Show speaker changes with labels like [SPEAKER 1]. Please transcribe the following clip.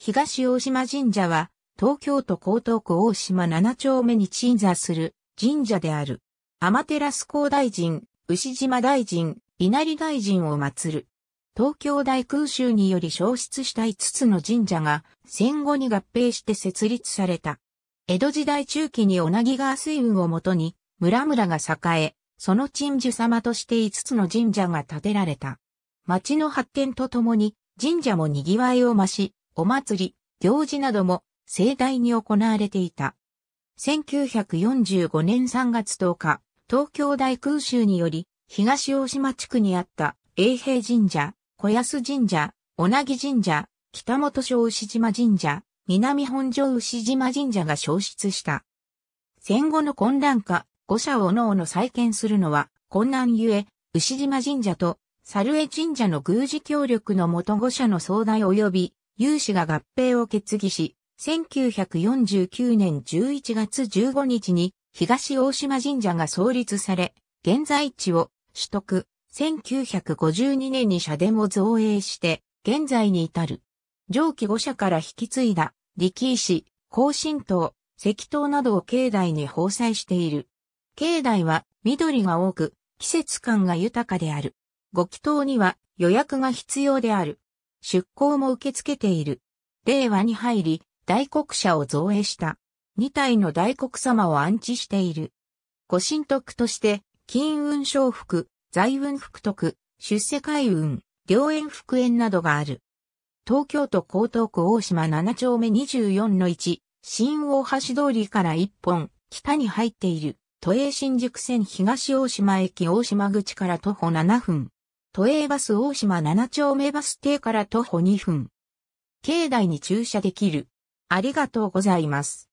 [SPEAKER 1] 東大島神社は、東京都江東区大島七丁目に鎮座する神社である。天照高大臣、牛島大臣、稲荷大臣を祀る。東京大空襲により消失した5つの神社が戦後に合併して設立された。江戸時代中期に同じ川水運をもとに村々が栄え、その鎮守様として5つの神社が建てられた。町の発展とともに神社も賑わいを増し、お祭り、行事なども盛大に行われていた。1945年3月10日、東京大空襲により、東大島地区にあった永平神社、小安神社、小名木神社、北本小牛島神社、南本庄牛島神社が消失した。戦後の混乱か。五社をのおの再建するのは困難ゆえ、牛島神社と猿江神社の宮司協力のもと五社の壮大及び有志が合併を決議し、1949年11月15日に東大島神社が創立され、現在地を取得、1952年に社殿を造営して、現在に至る。上記五社から引き継いだ、力石、高神島、石塔などを境内に包載している。境内は緑が多く、季節感が豊かである。ご祈祷には予約が必要である。出向も受け付けている。令和に入り、大黒社を造営した。二体の大黒様を安置している。ご神徳として、金運昇福、財運福徳、出世海運、良縁福縁などがある。東京都江東区大島七丁目24の一、新大橋通りから一本、北に入っている、都営新宿線東大島駅大島口から徒歩7分、都営バス大島7丁目バス停から徒歩2分。境内に駐車できる。ありがとうございます。